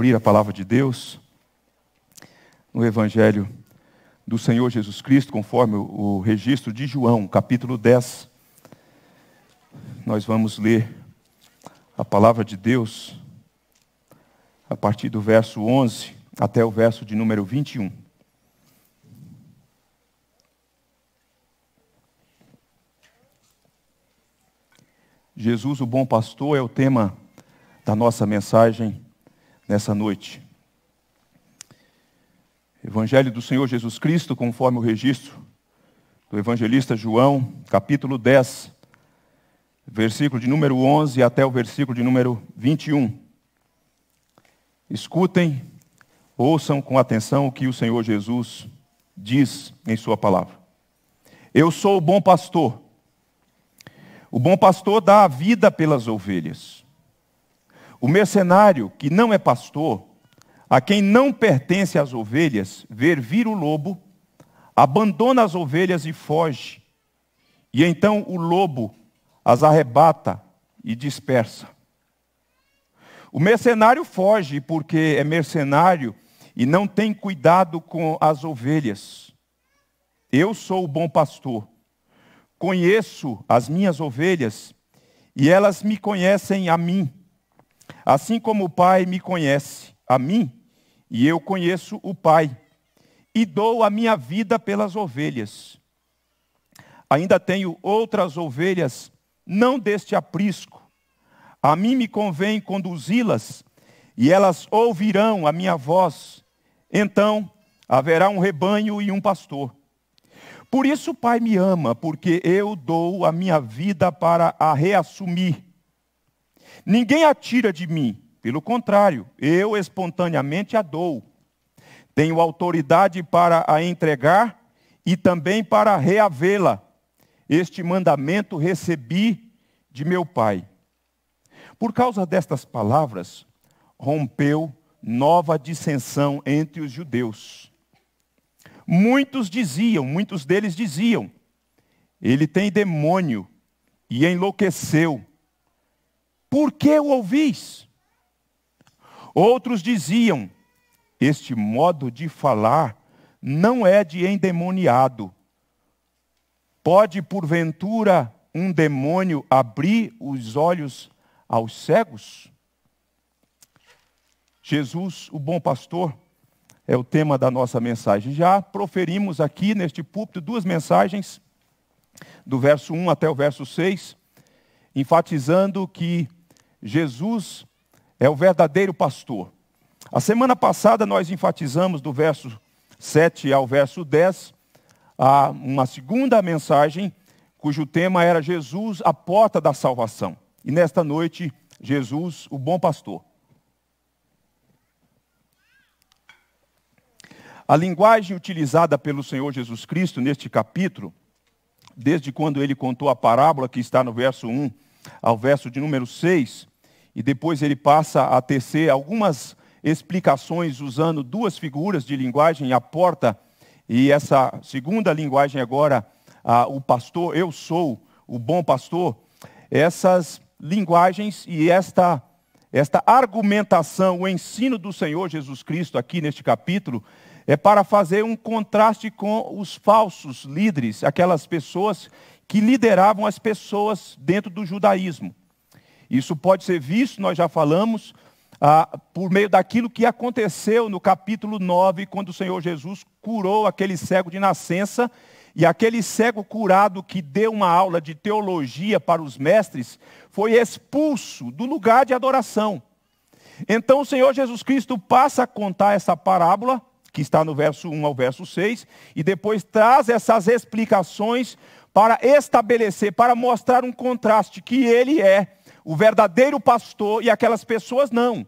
abrir a palavra de Deus no Evangelho do Senhor Jesus Cristo, conforme o registro de João, capítulo 10. Nós vamos ler a palavra de Deus a partir do verso 11 até o verso de número 21. Jesus, o bom pastor, é o tema da nossa mensagem nessa noite. Evangelho do Senhor Jesus Cristo, conforme o registro do evangelista João, capítulo 10, versículo de número 11 até o versículo de número 21. Escutem, ouçam com atenção o que o Senhor Jesus diz em Sua palavra. Eu sou o bom pastor. O bom pastor dá a vida pelas ovelhas. O mercenário que não é pastor, a quem não pertence as ovelhas, ver vir o lobo, abandona as ovelhas e foge. E então o lobo as arrebata e dispersa. O mercenário foge porque é mercenário e não tem cuidado com as ovelhas. Eu sou o bom pastor. Conheço as minhas ovelhas e elas me conhecem a mim. Assim como o Pai me conhece a mim, e eu conheço o Pai, e dou a minha vida pelas ovelhas. Ainda tenho outras ovelhas, não deste aprisco. A mim me convém conduzi-las, e elas ouvirão a minha voz. Então haverá um rebanho e um pastor. Por isso o Pai me ama, porque eu dou a minha vida para a reassumir. Ninguém a tira de mim, pelo contrário, eu espontaneamente a dou. Tenho autoridade para a entregar e também para reavê-la. Este mandamento recebi de meu Pai. Por causa destas palavras, rompeu nova dissensão entre os judeus. Muitos diziam, muitos deles diziam, ele tem demônio e enlouqueceu por que o ouvis? Outros diziam: Este modo de falar não é de endemoniado. Pode, porventura, um demônio abrir os olhos aos cegos? Jesus, o bom pastor, é o tema da nossa mensagem. Já proferimos aqui neste púlpito duas mensagens, do verso 1 até o verso 6, enfatizando que Jesus é o verdadeiro pastor. A semana passada nós enfatizamos do verso 7 ao verso 10 uma segunda mensagem cujo tema era Jesus, a porta da salvação. E nesta noite, Jesus, o bom pastor. A linguagem utilizada pelo Senhor Jesus Cristo neste capítulo, desde quando ele contou a parábola que está no verso 1 ao verso de número 6, e depois ele passa a tecer algumas explicações usando duas figuras de linguagem, a porta e essa segunda linguagem agora, a, o pastor, eu sou o bom pastor. Essas linguagens e esta, esta argumentação, o ensino do Senhor Jesus Cristo aqui neste capítulo, é para fazer um contraste com os falsos líderes, aquelas pessoas que lideravam as pessoas dentro do judaísmo. Isso pode ser visto, nós já falamos, ah, por meio daquilo que aconteceu no capítulo 9, quando o Senhor Jesus curou aquele cego de nascença. E aquele cego curado que deu uma aula de teologia para os mestres foi expulso do lugar de adoração. Então o Senhor Jesus Cristo passa a contar essa parábola, que está no verso 1 ao verso 6, e depois traz essas explicações para estabelecer, para mostrar um contraste que ele é o verdadeiro pastor e aquelas pessoas não.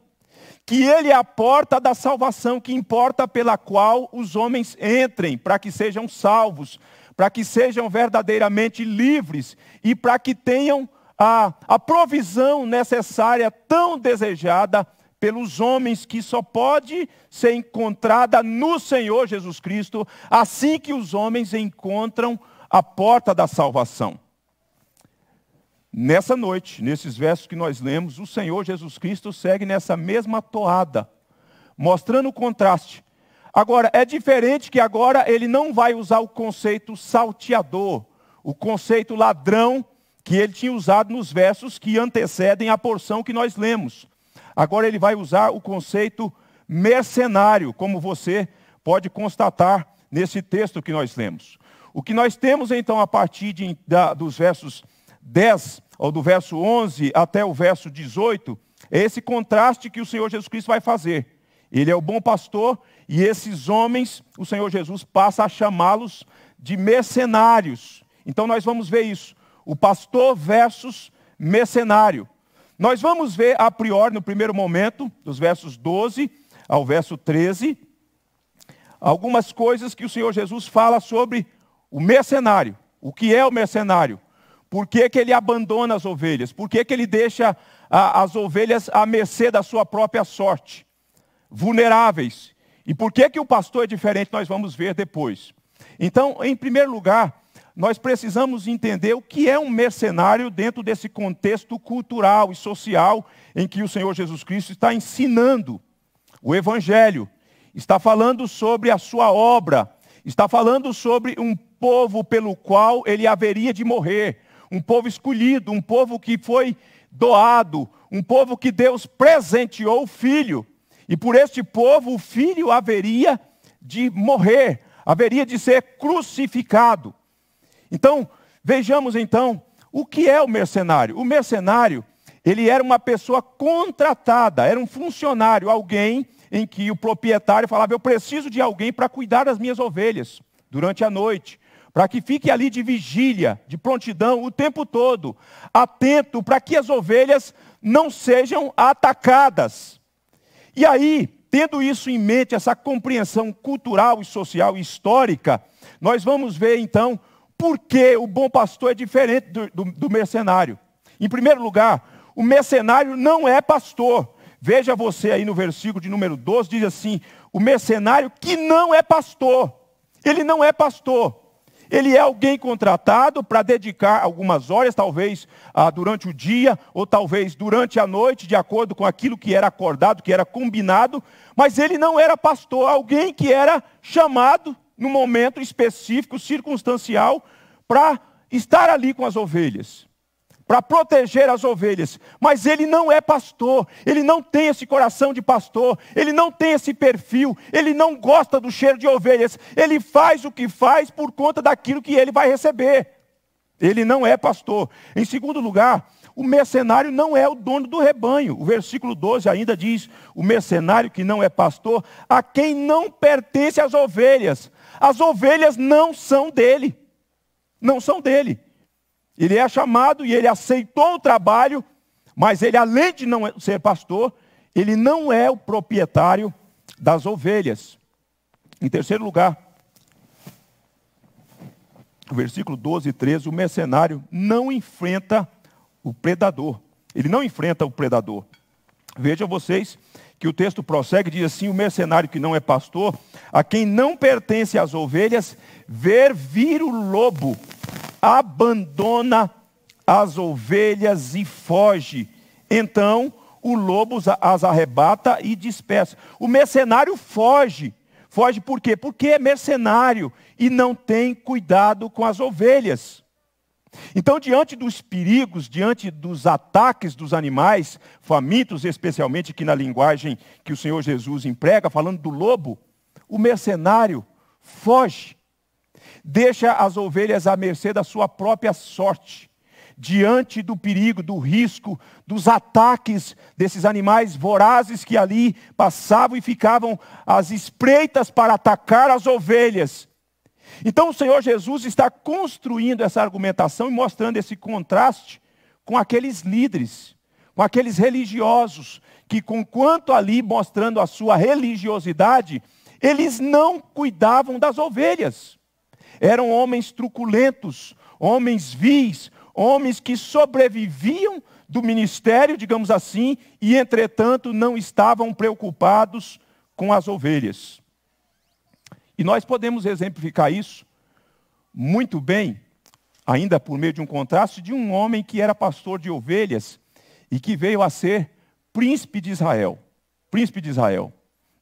Que ele é a porta da salvação, que importa pela qual os homens entrem, para que sejam salvos, para que sejam verdadeiramente livres e para que tenham a, a provisão necessária tão desejada pelos homens que só pode ser encontrada no Senhor Jesus Cristo, assim que os homens encontram a porta da salvação. Nessa noite, nesses versos que nós lemos, o Senhor Jesus Cristo segue nessa mesma toada, mostrando o contraste. Agora, é diferente que agora ele não vai usar o conceito salteador, o conceito ladrão que ele tinha usado nos versos que antecedem a porção que nós lemos. Agora ele vai usar o conceito mercenário, como você pode constatar nesse texto que nós lemos. O que nós temos então a partir de, da, dos versos 10, ou do verso 11 até o verso 18, é esse contraste que o Senhor Jesus Cristo vai fazer. Ele é o bom pastor e esses homens, o Senhor Jesus passa a chamá-los de mercenários. Então nós vamos ver isso, o pastor versus mercenário. Nós vamos ver a priori no primeiro momento, dos versos 12 ao verso 13, algumas coisas que o Senhor Jesus fala sobre o mercenário. O que é o mercenário? Por que, que ele abandona as ovelhas? Por que, que ele deixa a, as ovelhas à mercê da sua própria sorte? Vulneráveis. E por que, que o pastor é diferente? Nós vamos ver depois. Então, em primeiro lugar, nós precisamos entender o que é um mercenário dentro desse contexto cultural e social em que o Senhor Jesus Cristo está ensinando o Evangelho, está falando sobre a sua obra, está falando sobre um povo pelo qual ele haveria de morrer, um povo escolhido, um povo que foi doado, um povo que Deus presenteou o filho. E por este povo o filho haveria de morrer, haveria de ser crucificado. Então, vejamos então o que é o mercenário. O mercenário, ele era uma pessoa contratada, era um funcionário, alguém em que o proprietário falava: Eu preciso de alguém para cuidar das minhas ovelhas durante a noite para que fique ali de vigília, de prontidão o tempo todo, atento para que as ovelhas não sejam atacadas. E aí, tendo isso em mente, essa compreensão cultural e social e histórica, nós vamos ver então por que o bom pastor é diferente do, do, do mercenário. Em primeiro lugar, o mercenário não é pastor. Veja você aí no versículo de número 12, diz assim: o mercenário que não é pastor. Ele não é pastor. Ele é alguém contratado para dedicar algumas horas, talvez ah, durante o dia, ou talvez durante a noite, de acordo com aquilo que era acordado, que era combinado, mas ele não era pastor, alguém que era chamado no momento específico, circunstancial, para estar ali com as ovelhas para proteger as ovelhas, mas ele não é pastor, ele não tem esse coração de pastor, ele não tem esse perfil, ele não gosta do cheiro de ovelhas, ele faz o que faz por conta daquilo que ele vai receber. Ele não é pastor. Em segundo lugar, o mercenário não é o dono do rebanho. O versículo 12 ainda diz: o mercenário que não é pastor, a quem não pertence as ovelhas. As ovelhas não são dele. Não são dele. Ele é chamado e ele aceitou o trabalho, mas ele, além de não ser pastor, ele não é o proprietário das ovelhas. Em terceiro lugar, versículo 12 e 13, o mercenário não enfrenta o predador. Ele não enfrenta o predador. Vejam vocês que o texto prossegue, diz assim: o mercenário que não é pastor, a quem não pertence as ovelhas, ver vir o lobo abandona as ovelhas e foge. Então o lobo as arrebata e dispersa. O mercenário foge. Foge por quê? Porque é mercenário e não tem cuidado com as ovelhas. Então, diante dos perigos, diante dos ataques dos animais, famintos, especialmente aqui na linguagem que o Senhor Jesus emprega, falando do lobo, o mercenário foge. Deixa as ovelhas à mercê da sua própria sorte, diante do perigo, do risco, dos ataques desses animais vorazes que ali passavam e ficavam às espreitas para atacar as ovelhas. Então o Senhor Jesus está construindo essa argumentação e mostrando esse contraste com aqueles líderes, com aqueles religiosos, que quanto ali mostrando a sua religiosidade, eles não cuidavam das ovelhas. Eram homens truculentos, homens vis, homens que sobreviviam do ministério, digamos assim, e entretanto não estavam preocupados com as ovelhas. E nós podemos exemplificar isso muito bem, ainda por meio de um contraste, de um homem que era pastor de ovelhas e que veio a ser príncipe de Israel. Príncipe de Israel,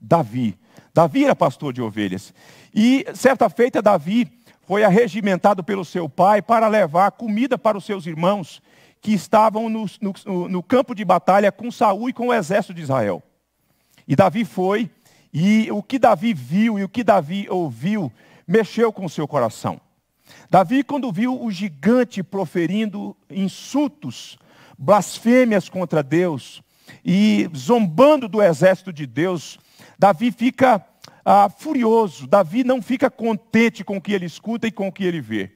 Davi. Davi era pastor de ovelhas. E certa feita, Davi foi arregimentado pelo seu pai para levar comida para os seus irmãos que estavam no, no, no campo de batalha com Saul e com o exército de Israel. E Davi foi, e o que Davi viu e o que Davi ouviu mexeu com o seu coração. Davi, quando viu o gigante proferindo insultos, blasfêmias contra Deus e zombando do exército de Deus, Davi fica ah, furioso. Davi não fica contente com o que ele escuta e com o que ele vê.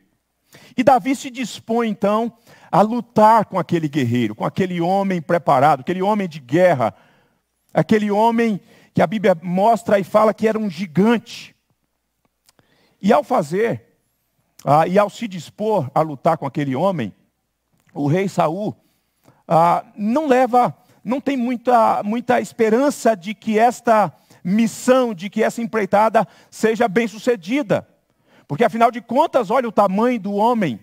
E Davi se dispõe então a lutar com aquele guerreiro, com aquele homem preparado, aquele homem de guerra, aquele homem que a Bíblia mostra e fala que era um gigante. E ao fazer, ah, e ao se dispor a lutar com aquele homem, o rei Saul ah, não leva, não tem muita, muita esperança de que esta missão de que essa empreitada seja bem sucedida. Porque afinal de contas, olha o tamanho do homem,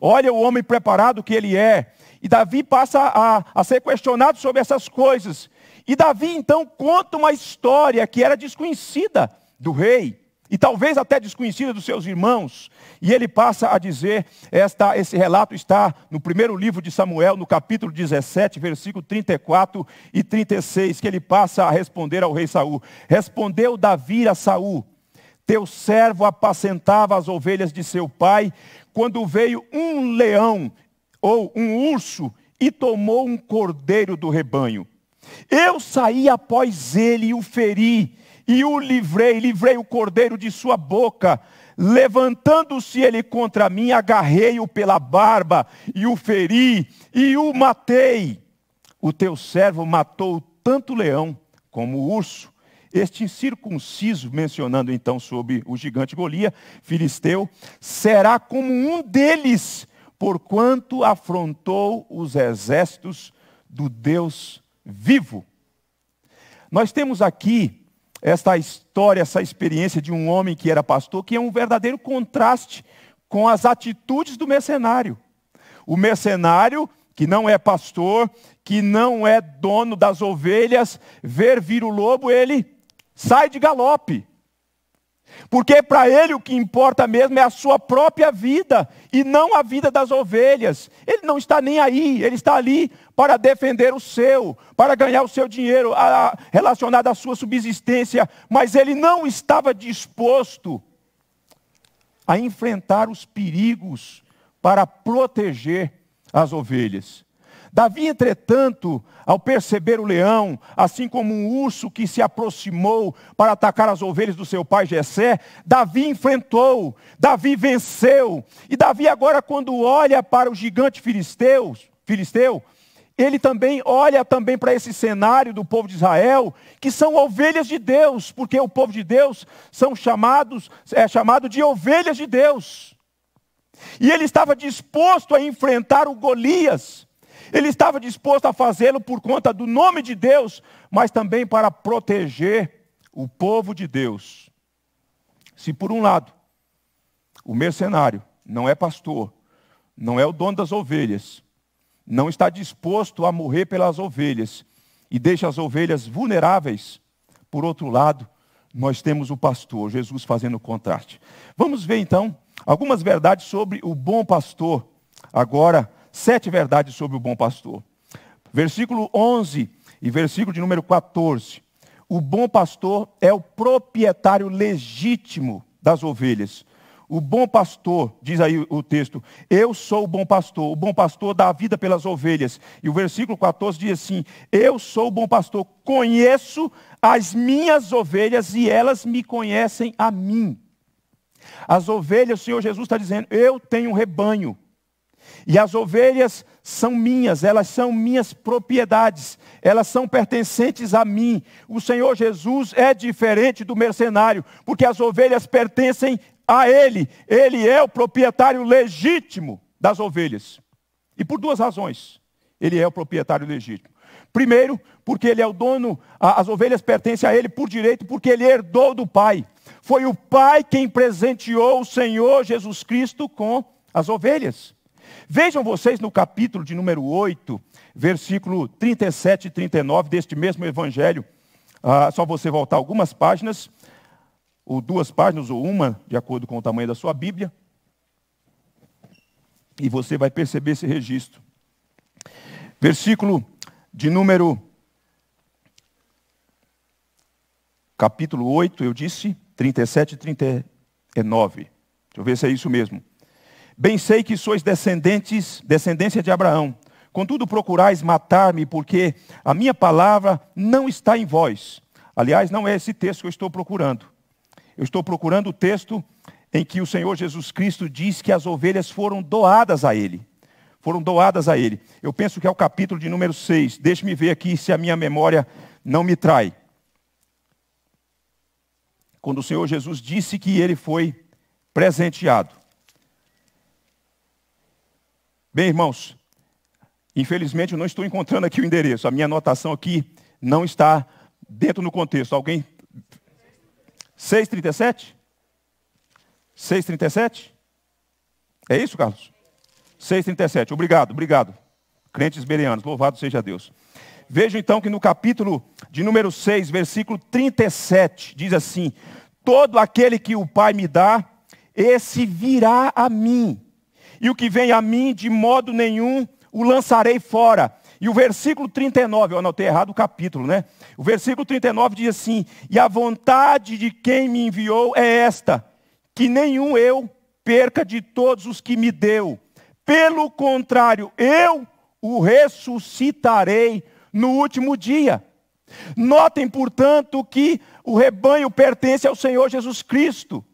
olha o homem preparado que ele é. E Davi passa a, a ser questionado sobre essas coisas. E Davi então conta uma história que era desconhecida do rei e talvez até desconhecida dos seus irmãos. E ele passa a dizer, esta, esse relato está no primeiro livro de Samuel, no capítulo 17, versículo 34 e 36, que ele passa a responder ao rei Saul. Respondeu Davi a Saul: Teu servo apacentava as ovelhas de seu pai, quando veio um leão ou um urso e tomou um cordeiro do rebanho. Eu saí após ele e o feri e o livrei, livrei o cordeiro de sua boca. Levantando-se ele contra mim, agarrei-o pela barba e o feri e o matei. O teu servo matou tanto o leão como o urso. Este incircunciso, mencionando então sobre o gigante Golia, filisteu, será como um deles, porquanto afrontou os exércitos do Deus vivo. Nós temos aqui esta história, essa experiência de um homem que era pastor, que é um verdadeiro contraste com as atitudes do mercenário. O mercenário que não é pastor, que não é dono das ovelhas, ver vir o lobo, ele sai de galope. Porque é para ele o que importa mesmo é a sua própria vida e não a vida das ovelhas. Ele não está nem aí, ele está ali para defender o seu, para ganhar o seu dinheiro a, relacionado à sua subsistência. Mas ele não estava disposto a enfrentar os perigos para proteger as ovelhas. Davi, entretanto, ao perceber o leão, assim como um urso que se aproximou para atacar as ovelhas do seu pai Jessé, Davi enfrentou, Davi venceu. E Davi agora quando olha para o gigante filisteu, filisteu, ele também olha também para esse cenário do povo de Israel, que são ovelhas de Deus, porque o povo de Deus são chamados, é chamado de ovelhas de Deus. E ele estava disposto a enfrentar o Golias, ele estava disposto a fazê-lo por conta do nome de Deus, mas também para proteger o povo de Deus. Se por um lado, o mercenário não é pastor, não é o dono das ovelhas, não está disposto a morrer pelas ovelhas e deixa as ovelhas vulneráveis, por outro lado, nós temos o pastor, Jesus fazendo o contraste. Vamos ver então algumas verdades sobre o bom pastor, agora sete verdades sobre o bom pastor. Versículo 11 e versículo de número 14. O bom pastor é o proprietário legítimo das ovelhas. O bom pastor, diz aí o texto, eu sou o bom pastor, o bom pastor dá a vida pelas ovelhas. E o versículo 14 diz assim: Eu sou o bom pastor, conheço as minhas ovelhas e elas me conhecem a mim. As ovelhas, o Senhor Jesus está dizendo, eu tenho um rebanho. E as ovelhas são minhas, elas são minhas propriedades, elas são pertencentes a mim. O Senhor Jesus é diferente do mercenário, porque as ovelhas pertencem a Ele. Ele é o proprietário legítimo das ovelhas. E por duas razões ele é o proprietário legítimo. Primeiro, porque ele é o dono, as ovelhas pertencem a ele por direito, porque ele herdou do Pai. Foi o Pai quem presenteou o Senhor Jesus Cristo com as ovelhas. Vejam vocês no capítulo de número 8, versículo 37 e 39 deste mesmo evangelho. Ah, só você voltar algumas páginas, ou duas páginas, ou uma, de acordo com o tamanho da sua Bíblia, e você vai perceber esse registro. Versículo de número. Capítulo 8, eu disse, 37 e 39. Deixa eu ver se é isso mesmo. Bem sei que sois descendentes, descendência de Abraão. Contudo, procurais matar-me, porque a minha palavra não está em vós. Aliás, não é esse texto que eu estou procurando. Eu estou procurando o texto em que o Senhor Jesus Cristo diz que as ovelhas foram doadas a Ele. Foram doadas a Ele. Eu penso que é o capítulo de número 6. Deixe-me ver aqui se a minha memória não me trai. Quando o Senhor Jesus disse que ele foi presenteado. Bem, irmãos, infelizmente eu não estou encontrando aqui o endereço. A minha anotação aqui não está dentro no contexto. Alguém. 637? 637? É isso, Carlos? 637. Obrigado, obrigado. Crentes bereanos, louvado seja Deus. Vejo então que no capítulo de número 6, versículo 37, diz assim: Todo aquele que o Pai me dá, esse virá a mim e o que vem a mim de modo nenhum o lançarei fora. E o versículo 39, eu anotei errado o capítulo, né? O versículo 39 diz assim: E a vontade de quem me enviou é esta, que nenhum eu perca de todos os que me deu. Pelo contrário, eu o ressuscitarei no último dia. Notem, portanto, que o rebanho pertence ao Senhor Jesus Cristo.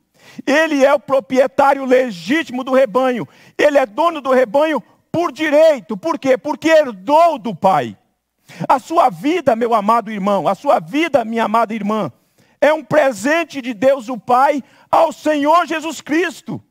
Ele é o proprietário legítimo do rebanho. Ele é dono do rebanho por direito. Por quê? Porque herdou do Pai. A sua vida, meu amado irmão, a sua vida, minha amada irmã, é um presente de Deus o Pai ao Senhor Jesus Cristo.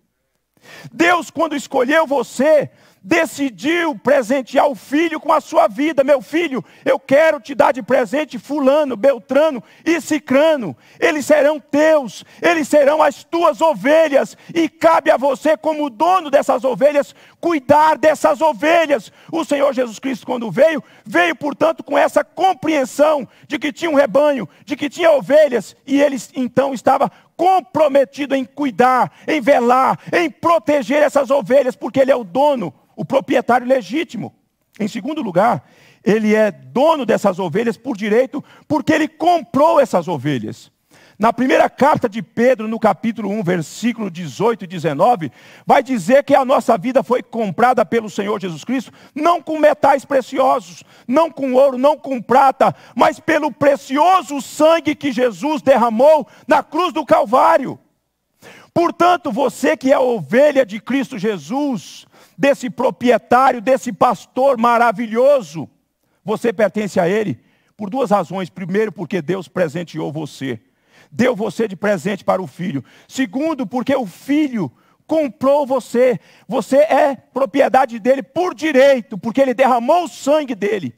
Deus, quando escolheu você, decidiu presentear o filho com a sua vida. Meu filho, eu quero te dar de presente Fulano, Beltrano e Cicrano. Eles serão teus, eles serão as tuas ovelhas. E cabe a você, como dono dessas ovelhas, cuidar dessas ovelhas. O Senhor Jesus Cristo, quando veio, veio, portanto, com essa compreensão de que tinha um rebanho, de que tinha ovelhas, e ele então estava comprometido em cuidar, em velar, em proteger essas ovelhas, porque ele é o dono o proprietário legítimo. Em segundo lugar, ele é dono dessas ovelhas por direito, porque ele comprou essas ovelhas. Na primeira carta de Pedro, no capítulo 1, versículo 18 e 19, vai dizer que a nossa vida foi comprada pelo Senhor Jesus Cristo, não com metais preciosos, não com ouro, não com prata, mas pelo precioso sangue que Jesus derramou na cruz do Calvário. Portanto, você que é ovelha de Cristo Jesus, desse proprietário, desse pastor maravilhoso. Você pertence a ele por duas razões. Primeiro, porque Deus presenteou você, deu você de presente para o filho. Segundo, porque o filho comprou você, você é propriedade dele por direito, porque ele derramou o sangue dele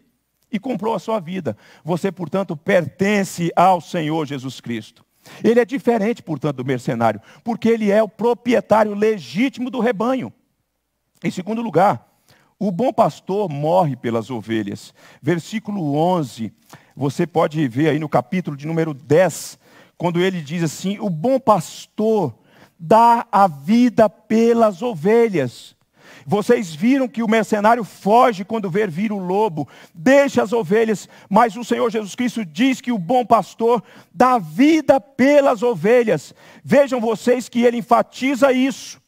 e comprou a sua vida. Você, portanto, pertence ao Senhor Jesus Cristo. Ele é diferente, portanto, do mercenário, porque ele é o proprietário legítimo do rebanho. Em segundo lugar, o bom pastor morre pelas ovelhas. Versículo 11, você pode ver aí no capítulo de número 10, quando ele diz assim: O bom pastor dá a vida pelas ovelhas. Vocês viram que o mercenário foge quando vê vir o lobo, deixa as ovelhas, mas o Senhor Jesus Cristo diz que o bom pastor dá vida pelas ovelhas. Vejam vocês que ele enfatiza isso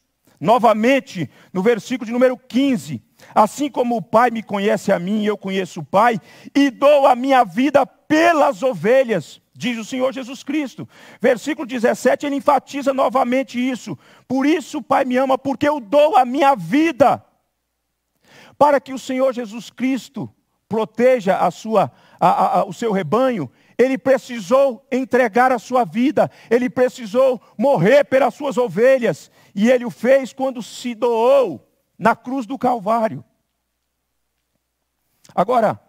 novamente no versículo de número 15. Assim como o Pai me conhece a mim, eu conheço o Pai, e dou a minha vida pelas ovelhas, diz o Senhor Jesus Cristo. Versículo 17, ele enfatiza novamente isso. Por isso o Pai me ama, porque eu dou a minha vida, para que o Senhor Jesus Cristo proteja a sua, a, a, o seu rebanho. Ele precisou entregar a sua vida, ele precisou morrer pelas suas ovelhas, e ele o fez quando se doou na cruz do Calvário. Agora,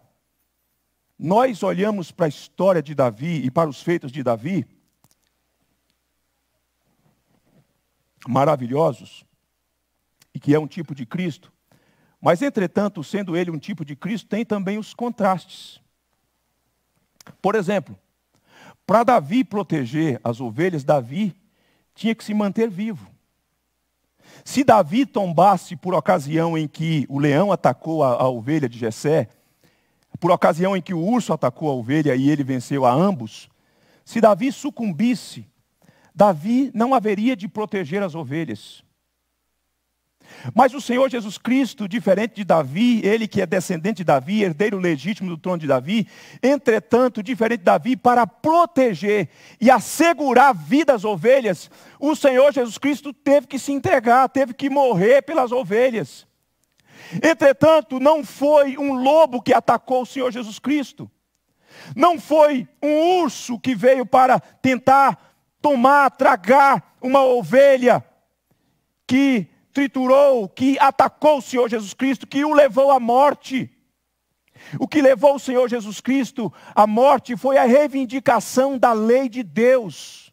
nós olhamos para a história de Davi e para os feitos de Davi, maravilhosos, e que é um tipo de Cristo, mas, entretanto, sendo ele um tipo de Cristo, tem também os contrastes. Por exemplo, para Davi proteger as ovelhas, Davi tinha que se manter vivo. Se Davi tombasse por ocasião em que o leão atacou a, a ovelha de Jessé, por ocasião em que o urso atacou a ovelha e ele venceu a ambos, se Davi sucumbisse, Davi não haveria de proteger as ovelhas. Mas o Senhor Jesus Cristo, diferente de Davi, ele que é descendente de Davi, herdeiro legítimo do trono de Davi, entretanto, diferente de Davi, para proteger e assegurar a vida das ovelhas, o Senhor Jesus Cristo teve que se entregar, teve que morrer pelas ovelhas. Entretanto, não foi um lobo que atacou o Senhor Jesus Cristo. Não foi um urso que veio para tentar tomar, tragar uma ovelha que triturou, que atacou o Senhor Jesus Cristo, que o levou à morte. O que levou o Senhor Jesus Cristo à morte foi a reivindicação da lei de Deus.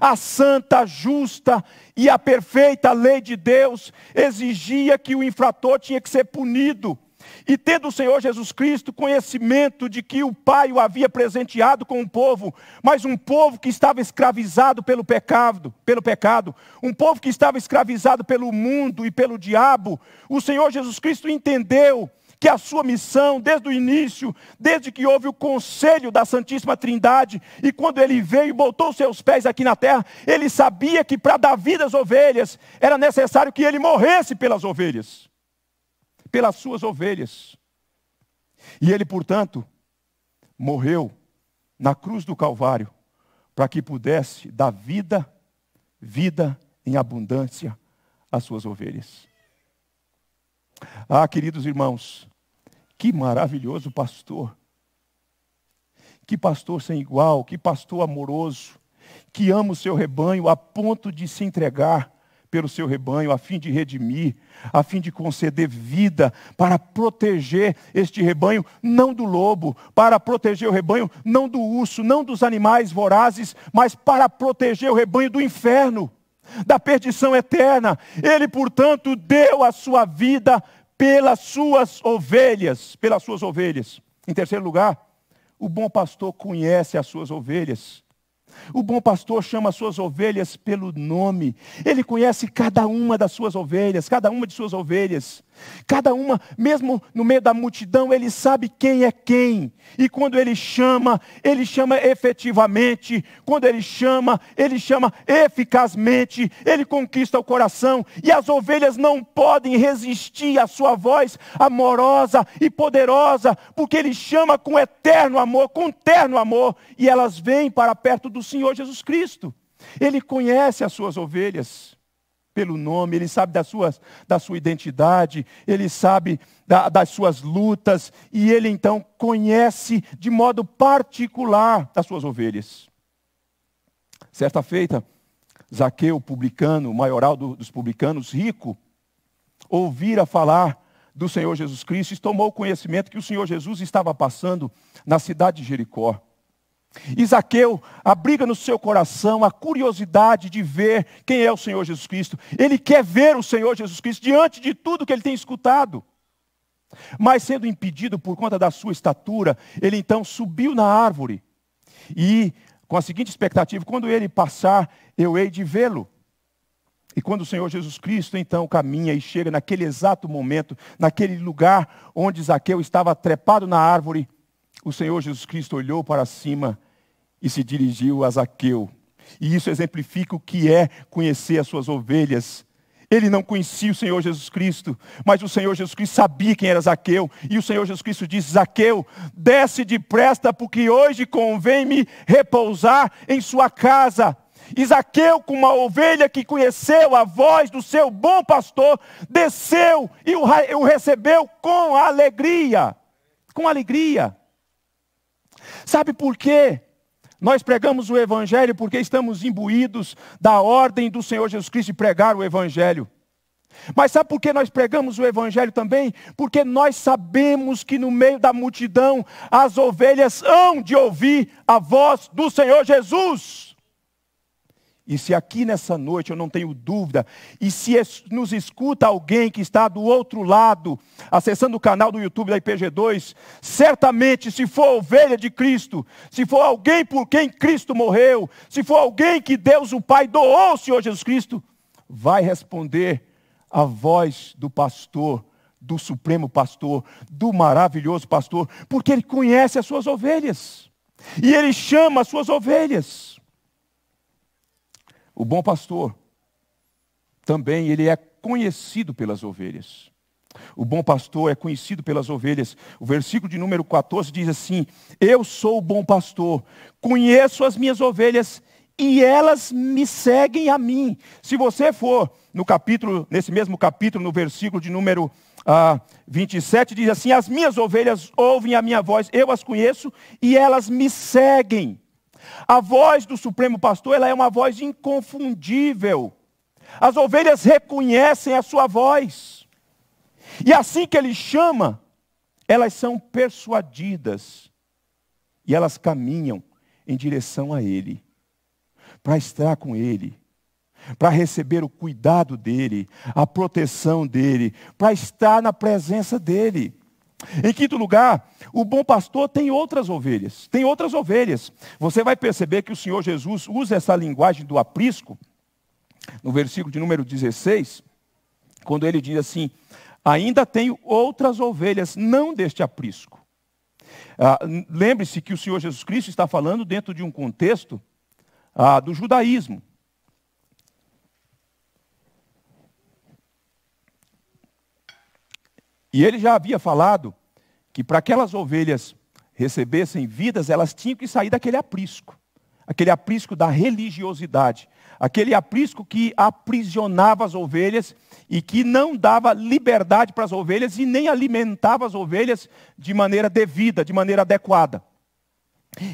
A santa, justa e a perfeita lei de Deus exigia que o infrator tinha que ser punido. E tendo o Senhor Jesus Cristo conhecimento de que o Pai o havia presenteado com um povo, mas um povo que estava escravizado pelo pecado, pelo pecado, um povo que estava escravizado pelo mundo e pelo diabo, o Senhor Jesus Cristo entendeu que a sua missão, desde o início, desde que houve o conselho da Santíssima Trindade, e quando ele veio e botou seus pés aqui na terra, ele sabia que para dar vida às ovelhas era necessário que ele morresse pelas ovelhas pelas suas ovelhas. E ele, portanto, morreu na cruz do Calvário para que pudesse dar vida, vida em abundância às suas ovelhas. Ah, queridos irmãos, que maravilhoso pastor! Que pastor sem igual, que pastor amoroso, que ama o seu rebanho a ponto de se entregar pelo seu rebanho, a fim de redimir, a fim de conceder vida, para proteger este rebanho, não do lobo, para proteger o rebanho, não do urso, não dos animais vorazes, mas para proteger o rebanho do inferno, da perdição eterna. Ele, portanto, deu a sua vida pelas suas ovelhas, pelas suas ovelhas. Em terceiro lugar, o bom pastor conhece as suas ovelhas. O bom pastor chama as suas ovelhas pelo nome. Ele conhece cada uma das suas ovelhas, cada uma de suas ovelhas. Cada uma, mesmo no meio da multidão, ele sabe quem é quem. E quando ele chama, ele chama efetivamente. Quando ele chama, ele chama eficazmente. Ele conquista o coração. E as ovelhas não podem resistir à sua voz amorosa e poderosa, porque ele chama com eterno amor, com terno amor. E elas vêm para perto do Senhor Jesus Cristo. Ele conhece as suas ovelhas pelo nome, ele sabe das suas, da sua identidade, ele sabe da, das suas lutas, e ele então conhece de modo particular as suas ovelhas. Certa feita, Zaqueu, publicano, maioral do, dos publicanos, rico, ouvira falar do Senhor Jesus Cristo e tomou conhecimento que o Senhor Jesus estava passando na cidade de Jericó. Isaqueu abriga no seu coração a curiosidade de ver quem é o Senhor Jesus Cristo. Ele quer ver o Senhor Jesus Cristo diante de tudo que ele tem escutado. Mas sendo impedido por conta da sua estatura, ele então subiu na árvore. E com a seguinte expectativa: quando ele passar, eu hei de vê-lo. E quando o Senhor Jesus Cristo então caminha e chega naquele exato momento, naquele lugar onde Zaqueu estava trepado na árvore, o Senhor Jesus Cristo olhou para cima e se dirigiu a Zaqueu. E isso exemplifica o que é conhecer as suas ovelhas. Ele não conhecia o Senhor Jesus Cristo, mas o Senhor Jesus Cristo sabia quem era Zaqueu, e o Senhor Jesus Cristo disse: Zaqueu, desce depressa, porque hoje convém-me repousar em sua casa. E Zaqueu, com uma ovelha que conheceu a voz do seu bom pastor, desceu e o recebeu com alegria. Com alegria. Sabe por quê? Nós pregamos o Evangelho porque estamos imbuídos da ordem do Senhor Jesus Cristo de pregar o Evangelho. Mas sabe por que nós pregamos o Evangelho também? Porque nós sabemos que no meio da multidão as ovelhas hão de ouvir a voz do Senhor Jesus. E se aqui nessa noite eu não tenho dúvida, e se nos escuta alguém que está do outro lado, acessando o canal do YouTube da IPG2, certamente se for ovelha de Cristo, se for alguém por quem Cristo morreu, se for alguém que Deus o Pai doou ao Senhor Jesus Cristo, vai responder à voz do pastor, do supremo pastor, do maravilhoso pastor, porque ele conhece as suas ovelhas. E ele chama as suas ovelhas. O bom pastor também ele é conhecido pelas ovelhas. O bom pastor é conhecido pelas ovelhas. O versículo de número 14 diz assim: Eu sou o bom pastor, conheço as minhas ovelhas e elas me seguem a mim. Se você for no capítulo, nesse mesmo capítulo, no versículo de número ah, 27, diz assim: As minhas ovelhas ouvem a minha voz, eu as conheço e elas me seguem. A voz do Supremo Pastor, ela é uma voz inconfundível. As ovelhas reconhecem a sua voz. E assim que ele chama, elas são persuadidas e elas caminham em direção a ele, para estar com ele, para receber o cuidado dele, a proteção dele, para estar na presença dele. Em quinto lugar, o bom pastor tem outras ovelhas, tem outras ovelhas. Você vai perceber que o Senhor Jesus usa essa linguagem do aprisco, no versículo de número 16, quando ele diz assim: Ainda tenho outras ovelhas, não deste aprisco. Ah, Lembre-se que o Senhor Jesus Cristo está falando dentro de um contexto ah, do judaísmo. E ele já havia falado que para aquelas ovelhas recebessem vidas, elas tinham que sair daquele aprisco aquele aprisco da religiosidade, aquele aprisco que aprisionava as ovelhas e que não dava liberdade para as ovelhas e nem alimentava as ovelhas de maneira devida, de maneira adequada.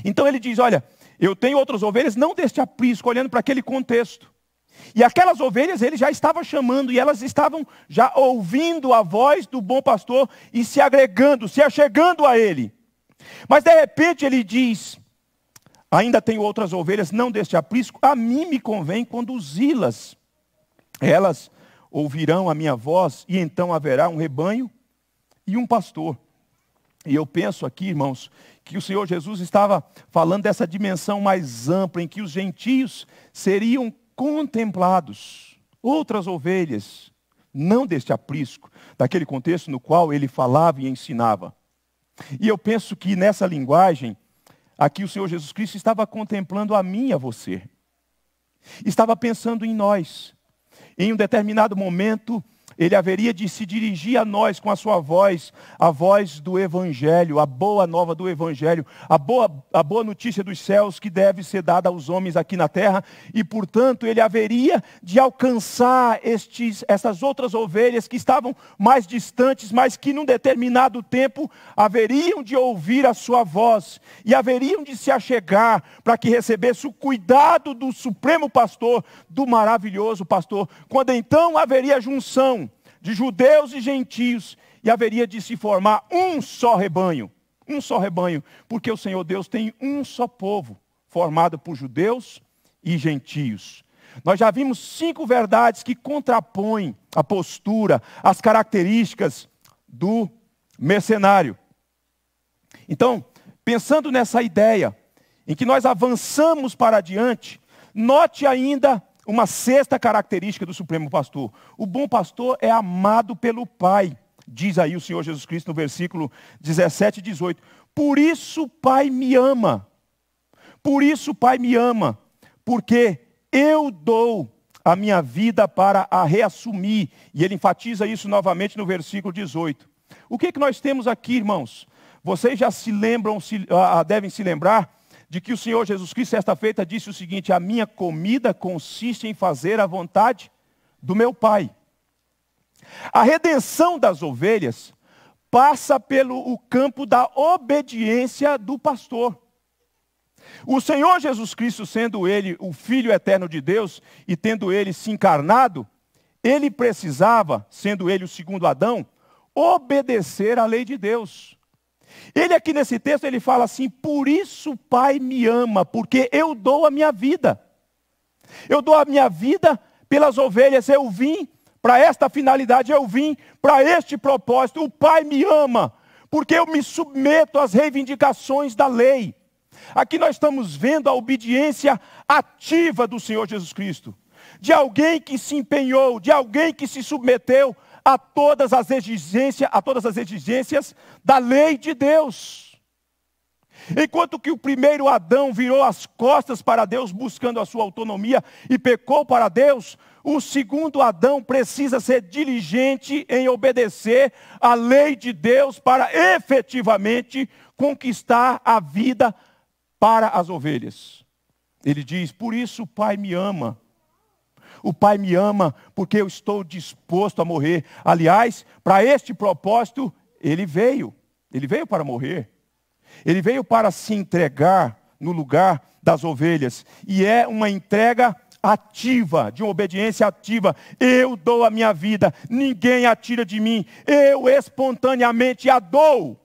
Então ele diz: Olha, eu tenho outras ovelhas, não deste aprisco, olhando para aquele contexto. E aquelas ovelhas ele já estava chamando, e elas estavam já ouvindo a voz do bom pastor e se agregando, se achegando a ele. Mas de repente ele diz: Ainda tenho outras ovelhas, não deste aprisco, a mim me convém conduzi-las. Elas ouvirão a minha voz, e então haverá um rebanho e um pastor. E eu penso aqui, irmãos, que o Senhor Jesus estava falando dessa dimensão mais ampla, em que os gentios seriam contemplados outras ovelhas, não deste aprisco, daquele contexto no qual ele falava e ensinava. E eu penso que nessa linguagem, aqui o Senhor Jesus Cristo estava contemplando a mim e a você. Estava pensando em nós. Em um determinado momento, ele haveria de se dirigir a nós com a sua voz, a voz do Evangelho, a boa nova do Evangelho, a boa, a boa notícia dos céus que deve ser dada aos homens aqui na terra, e portanto ele haveria de alcançar estes, essas outras ovelhas que estavam mais distantes, mas que num determinado tempo haveriam de ouvir a sua voz e haveriam de se achegar para que recebesse o cuidado do Supremo Pastor, do maravilhoso Pastor, quando então haveria junção de judeus e gentios, e haveria de se formar um só rebanho, um só rebanho, porque o Senhor Deus tem um só povo, formado por judeus e gentios. Nós já vimos cinco verdades que contrapõem a postura, as características do mercenário. Então, pensando nessa ideia, em que nós avançamos para adiante, note ainda uma sexta característica do Supremo Pastor: o bom pastor é amado pelo Pai, diz aí o Senhor Jesus Cristo no versículo 17 e 18. Por isso o Pai me ama, por isso o Pai me ama, porque eu dou a minha vida para a reassumir. E ele enfatiza isso novamente no versículo 18. O que, é que nós temos aqui, irmãos? Vocês já se lembram, se, ah, ah devem se lembrar de que o Senhor Jesus Cristo, esta feita, disse o seguinte: A minha comida consiste em fazer a vontade do meu Pai. A redenção das ovelhas passa pelo o campo da obediência do pastor. O Senhor Jesus Cristo, sendo ele o Filho eterno de Deus e tendo ele se encarnado, ele precisava, sendo ele o segundo Adão, obedecer à lei de Deus. Ele aqui nesse texto, ele fala assim: "Por isso o Pai me ama, porque eu dou a minha vida. Eu dou a minha vida pelas ovelhas, eu vim para esta finalidade, eu vim para este propósito. O Pai me ama, porque eu me submeto às reivindicações da lei." Aqui nós estamos vendo a obediência ativa do Senhor Jesus Cristo, de alguém que se empenhou, de alguém que se submeteu a todas as exigências, a todas as exigências da lei de Deus. Enquanto que o primeiro Adão virou as costas para Deus buscando a sua autonomia e pecou para Deus, o segundo Adão precisa ser diligente em obedecer à lei de Deus para efetivamente conquistar a vida para as ovelhas. Ele diz: Por isso o Pai me ama, o Pai me ama porque eu estou disposto a morrer. Aliás, para este propósito, ele veio. Ele veio para morrer. Ele veio para se entregar no lugar das ovelhas. E é uma entrega ativa, de uma obediência ativa. Eu dou a minha vida, ninguém a tira de mim. Eu espontaneamente a dou.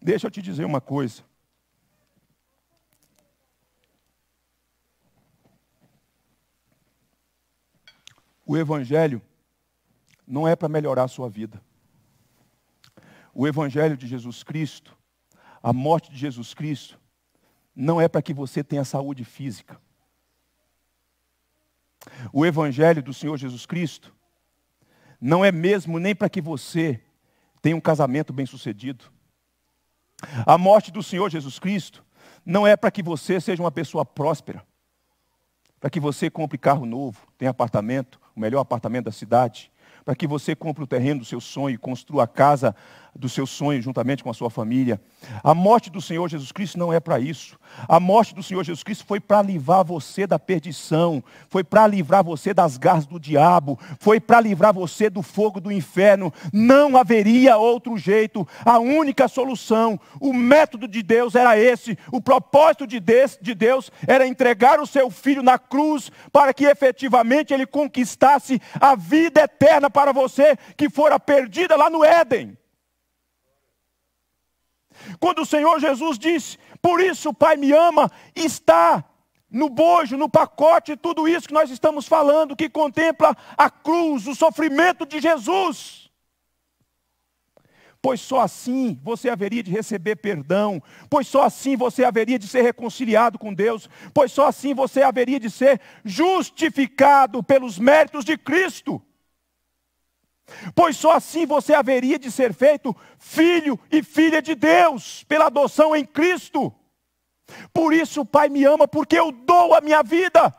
Deixa eu te dizer uma coisa. O Evangelho não é para melhorar a sua vida. O Evangelho de Jesus Cristo, a morte de Jesus Cristo, não é para que você tenha saúde física. O Evangelho do Senhor Jesus Cristo não é mesmo nem para que você tenha um casamento bem sucedido. A morte do Senhor Jesus Cristo não é para que você seja uma pessoa próspera, para que você compre carro novo, tenha apartamento, o melhor apartamento da cidade, para que você compre o terreno do seu sonho, construa a casa do seu sonho juntamente com a sua família. A morte do Senhor Jesus Cristo não é para isso. A morte do Senhor Jesus Cristo foi para livrar você da perdição, foi para livrar você das garras do diabo, foi para livrar você do fogo do inferno. Não haveria outro jeito. A única solução, o método de Deus era esse. O propósito de Deus era entregar o seu filho na cruz para que efetivamente ele conquistasse a vida eterna para você que fora perdida lá no Éden quando o Senhor Jesus disse: Por isso o Pai me ama, está no bojo, no pacote, tudo isso que nós estamos falando, que contempla a cruz, o sofrimento de Jesus. Pois só assim você haveria de receber perdão, pois só assim você haveria de ser reconciliado com Deus, pois só assim você haveria de ser justificado pelos méritos de Cristo. Pois só assim você haveria de ser feito filho e filha de Deus, pela adoção em Cristo. Por isso o Pai me ama, porque eu dou a minha vida.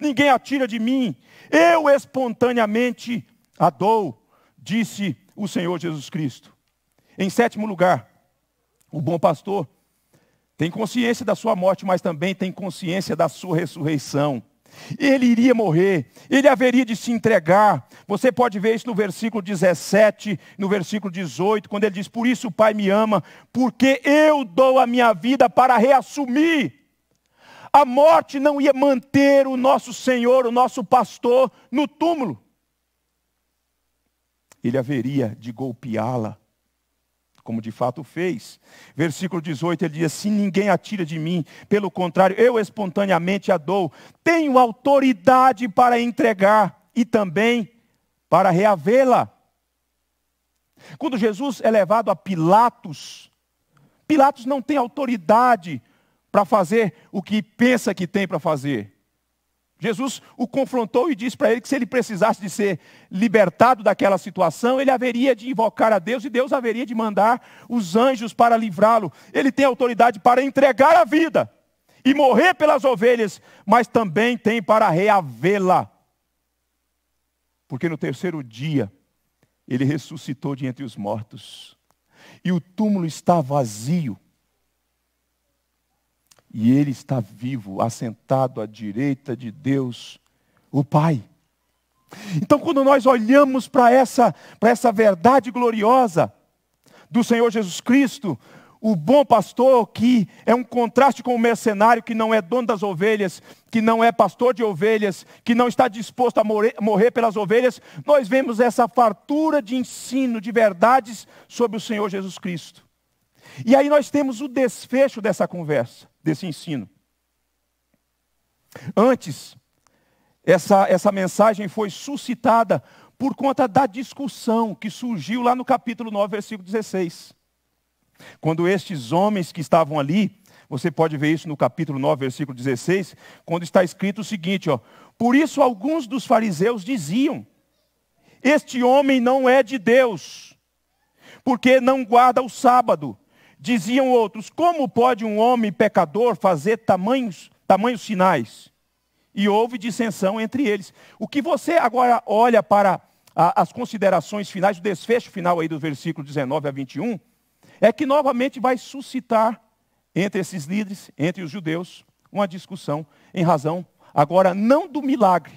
Ninguém a tira de mim, eu espontaneamente a dou, disse o Senhor Jesus Cristo. Em sétimo lugar, o bom pastor tem consciência da sua morte, mas também tem consciência da sua ressurreição. Ele iria morrer, ele haveria de se entregar. Você pode ver isso no versículo 17, no versículo 18, quando ele diz: Por isso o Pai me ama, porque eu dou a minha vida para reassumir. A morte não ia manter o nosso Senhor, o nosso pastor, no túmulo. Ele haveria de golpeá-la como de fato fez. Versículo 18, ele diz assim: Ninguém atira de mim, pelo contrário, eu espontaneamente a dou. Tenho autoridade para entregar e também para reavê-la. Quando Jesus é levado a Pilatos, Pilatos não tem autoridade para fazer o que pensa que tem para fazer. Jesus o confrontou e disse para ele que se ele precisasse de ser libertado daquela situação, ele haveria de invocar a Deus e Deus haveria de mandar os anjos para livrá-lo. Ele tem autoridade para entregar a vida e morrer pelas ovelhas, mas também tem para reavê-la. Porque no terceiro dia ele ressuscitou de entre os mortos e o túmulo está vazio. E ele está vivo, assentado à direita de Deus, o Pai. Então, quando nós olhamos para essa, essa verdade gloriosa do Senhor Jesus Cristo, o bom pastor, que é um contraste com o mercenário, que não é dono das ovelhas, que não é pastor de ovelhas, que não está disposto a morrer, morrer pelas ovelhas, nós vemos essa fartura de ensino, de verdades sobre o Senhor Jesus Cristo. E aí nós temos o desfecho dessa conversa, desse ensino. Antes, essa, essa mensagem foi suscitada por conta da discussão que surgiu lá no capítulo 9, versículo 16. Quando estes homens que estavam ali, você pode ver isso no capítulo 9, versículo 16, quando está escrito o seguinte, ó: Por isso alguns dos fariseus diziam: Este homem não é de Deus, porque não guarda o sábado. Diziam outros: Como pode um homem pecador fazer tamanhos, tamanhos sinais? E houve dissensão entre eles. O que você agora olha para a, as considerações finais, o desfecho final aí do versículo 19 a 21, é que novamente vai suscitar entre esses líderes, entre os judeus, uma discussão em razão, agora não do milagre.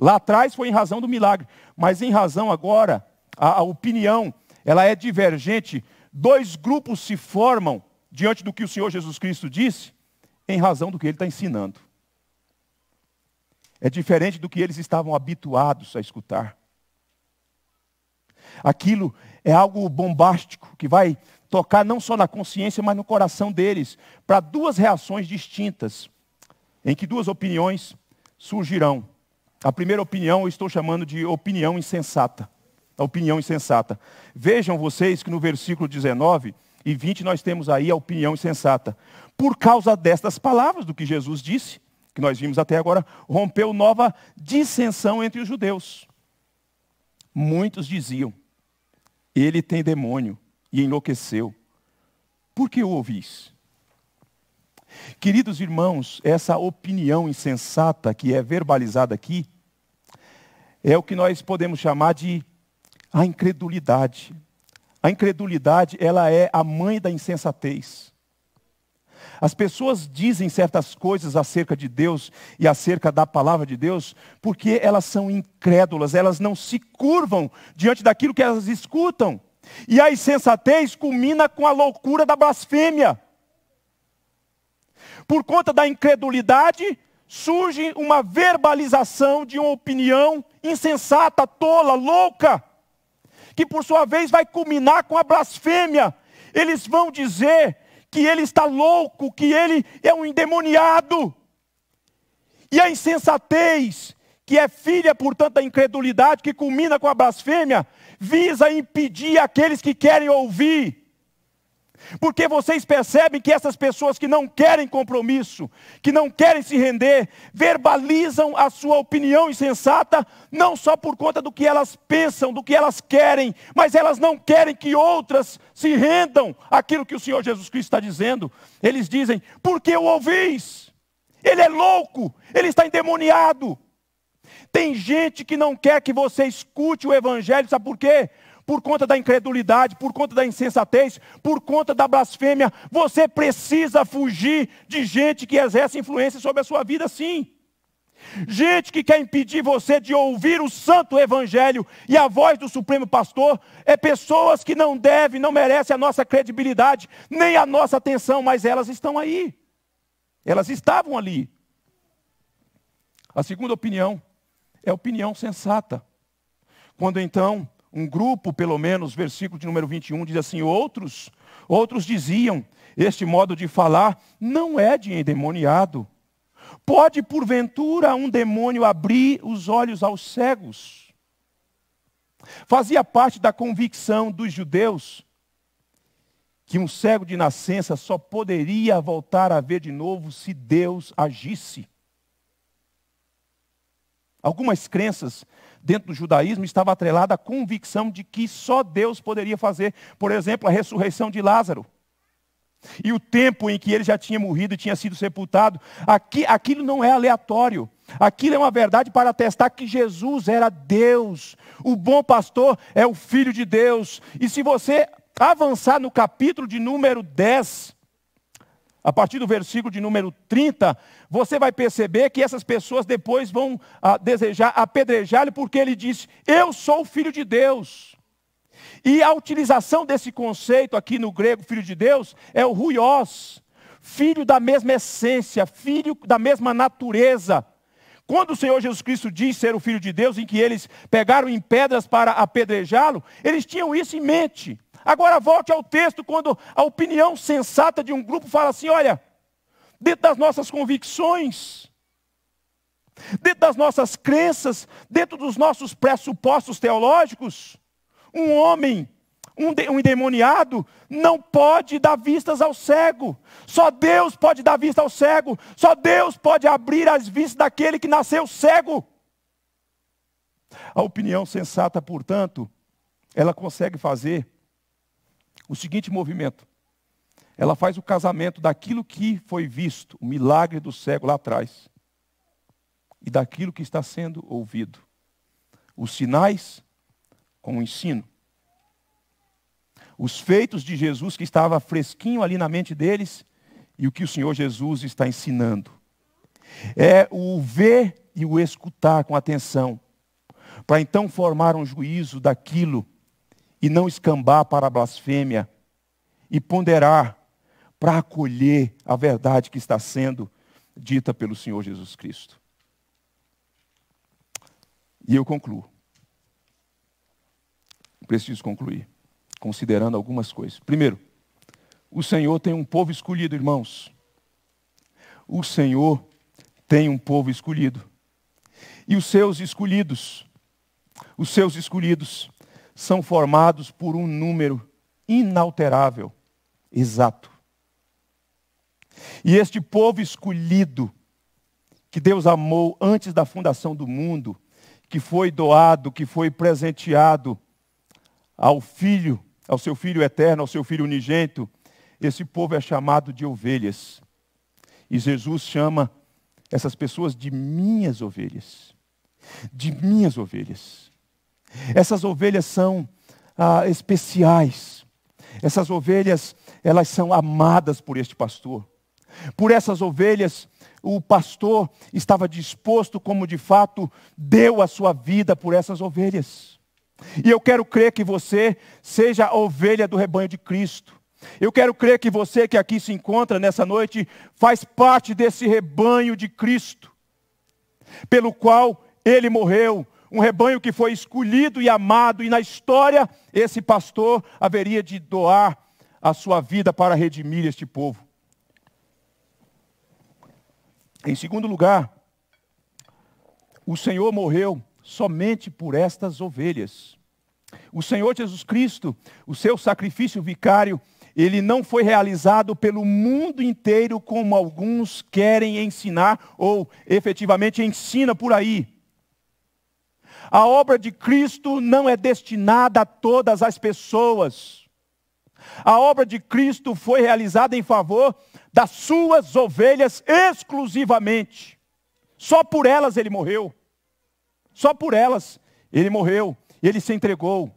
Lá atrás foi em razão do milagre, mas em razão agora, a, a opinião, ela é divergente dois grupos se formam diante do que o Senhor Jesus Cristo disse, em razão do que ele está ensinando. É diferente do que eles estavam habituados a escutar. Aquilo é algo bombástico que vai tocar não só na consciência, mas no coração deles, para duas reações distintas, em que duas opiniões surgirão. A primeira opinião eu estou chamando de opinião insensata a opinião insensata. Vejam vocês que no versículo 19 e 20 nós temos aí a opinião insensata. Por causa destas palavras do que Jesus disse, que nós vimos até agora, rompeu nova dissensão entre os judeus. Muitos diziam: Ele tem demônio e enlouqueceu. Por que o ouvis? Queridos irmãos, essa opinião insensata que é verbalizada aqui é o que nós podemos chamar de a incredulidade. A incredulidade, ela é a mãe da insensatez. As pessoas dizem certas coisas acerca de Deus e acerca da palavra de Deus porque elas são incrédulas, elas não se curvam diante daquilo que elas escutam. E a insensatez culmina com a loucura da blasfêmia. Por conta da incredulidade, surge uma verbalização de uma opinião insensata, tola, louca que por sua vez vai culminar com a blasfêmia. Eles vão dizer que ele está louco, que ele é um endemoniado. E a insensatez, que é filha, portanto, da incredulidade, que culmina com a blasfêmia, visa impedir aqueles que querem ouvir porque vocês percebem que essas pessoas que não querem compromisso, que não querem se render, verbalizam a sua opinião insensata, não só por conta do que elas pensam, do que elas querem, mas elas não querem que outras se rendam àquilo que o Senhor Jesus Cristo está dizendo. Eles dizem: porque o ouvis? Ele é louco, ele está endemoniado. Tem gente que não quer que você escute o Evangelho, sabe por quê? por conta da incredulidade, por conta da insensatez, por conta da blasfêmia. Você precisa fugir de gente que exerce influência sobre a sua vida, sim. Gente que quer impedir você de ouvir o santo evangelho e a voz do Supremo Pastor é pessoas que não devem, não merecem a nossa credibilidade, nem a nossa atenção, mas elas estão aí. Elas estavam ali. A segunda opinião é opinião sensata. Quando então um grupo, pelo menos, versículo de número 21 diz assim: outros, outros diziam, este modo de falar não é de endemoniado. Pode porventura um demônio abrir os olhos aos cegos? Fazia parte da convicção dos judeus que um cego de nascença só poderia voltar a ver de novo se Deus agisse. Algumas crenças dentro do judaísmo estava atrelada à convicção de que só Deus poderia fazer, por exemplo, a ressurreição de Lázaro. E o tempo em que ele já tinha morrido e tinha sido sepultado, aqui, aquilo não é aleatório. Aquilo é uma verdade para atestar que Jesus era Deus. O bom pastor é o Filho de Deus. E se você avançar no capítulo de número 10, a partir do versículo de número 30, você vai perceber que essas pessoas depois vão ah, desejar apedrejá-lo, porque ele disse: Eu sou o filho de Deus. E a utilização desse conceito aqui no grego, filho de Deus, é o ruiós, filho da mesma essência, filho da mesma natureza. Quando o Senhor Jesus Cristo diz ser o filho de Deus, em que eles pegaram em pedras para apedrejá-lo, eles tinham isso em mente. Agora volte ao texto quando a opinião sensata de um grupo fala assim: olha, dentro das nossas convicções, dentro das nossas crenças, dentro dos nossos pressupostos teológicos, um homem, um, de, um endemoniado, não pode dar vistas ao cego. Só Deus pode dar vista ao cego. Só Deus pode abrir as vistas daquele que nasceu cego. A opinião sensata, portanto, ela consegue fazer o seguinte movimento. Ela faz o casamento daquilo que foi visto, o milagre do cego lá atrás, e daquilo que está sendo ouvido. Os sinais com o ensino. Os feitos de Jesus que estava fresquinho ali na mente deles e o que o Senhor Jesus está ensinando. É o ver e o escutar com atenção, para então formar um juízo daquilo e não escambar para a blasfêmia, e ponderar para acolher a verdade que está sendo dita pelo Senhor Jesus Cristo. E eu concluo. Preciso concluir, considerando algumas coisas. Primeiro, o Senhor tem um povo escolhido, irmãos. O Senhor tem um povo escolhido. E os seus escolhidos, os seus escolhidos são formados por um número inalterável, exato. E este povo escolhido, que Deus amou antes da fundação do mundo, que foi doado, que foi presenteado ao filho, ao seu filho eterno, ao seu filho unigênito, esse povo é chamado de ovelhas. E Jesus chama essas pessoas de minhas ovelhas. De minhas ovelhas. Essas ovelhas são ah, especiais. Essas ovelhas, elas são amadas por este pastor. Por essas ovelhas, o pastor estava disposto, como de fato deu a sua vida por essas ovelhas. E eu quero crer que você seja a ovelha do rebanho de Cristo. Eu quero crer que você que aqui se encontra nessa noite faz parte desse rebanho de Cristo, pelo qual ele morreu um rebanho que foi escolhido e amado, e na história esse pastor haveria de doar a sua vida para redimir este povo. Em segundo lugar, o Senhor morreu somente por estas ovelhas. O Senhor Jesus Cristo, o seu sacrifício vicário, ele não foi realizado pelo mundo inteiro como alguns querem ensinar ou efetivamente ensina por aí. A obra de Cristo não é destinada a todas as pessoas. A obra de Cristo foi realizada em favor das suas ovelhas exclusivamente. Só por elas ele morreu. Só por elas ele morreu. Ele se entregou.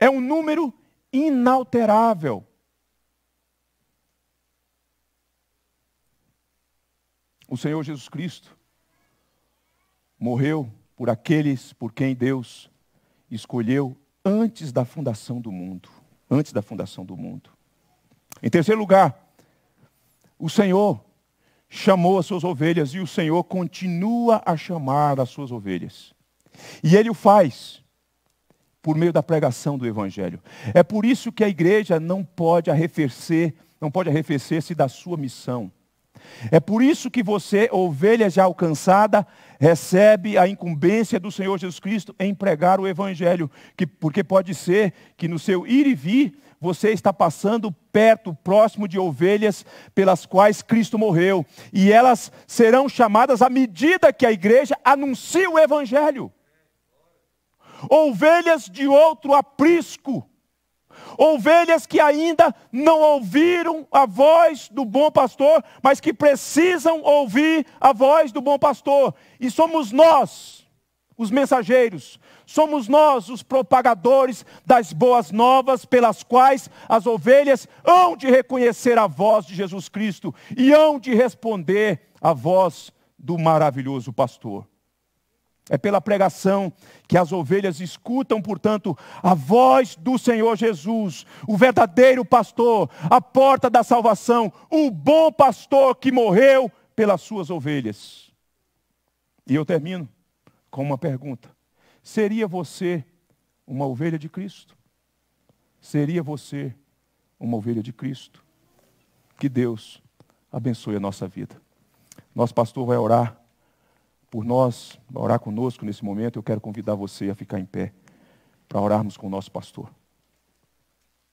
É um número inalterável. O Senhor Jesus Cristo morreu por aqueles por quem Deus escolheu antes da fundação do mundo, antes da fundação do mundo. Em terceiro lugar, o Senhor chamou as suas ovelhas e o Senhor continua a chamar as suas ovelhas. E ele o faz por meio da pregação do evangelho. É por isso que a igreja não pode arrefecer, não pode arrefecer-se da sua missão. É por isso que você, ovelha já alcançada, recebe a incumbência do Senhor Jesus Cristo em pregar o Evangelho, que, porque pode ser que no seu ir e vir você está passando perto, próximo de ovelhas pelas quais Cristo morreu, e elas serão chamadas à medida que a igreja anuncia o Evangelho. Ovelhas de outro aprisco ovelhas que ainda não ouviram a voz do bom pastor, mas que precisam ouvir a voz do bom pastor. E somos nós, os mensageiros, somos nós os propagadores das boas novas pelas quais as ovelhas hão de reconhecer a voz de Jesus Cristo e hão de responder à voz do maravilhoso pastor. É pela pregação que as ovelhas escutam, portanto, a voz do Senhor Jesus, o verdadeiro pastor, a porta da salvação, o bom pastor que morreu pelas suas ovelhas. E eu termino com uma pergunta: seria você uma ovelha de Cristo? Seria você uma ovelha de Cristo? Que Deus abençoe a nossa vida. Nosso pastor vai orar por nós, orar conosco nesse momento, eu quero convidar você a ficar em pé para orarmos com o nosso pastor.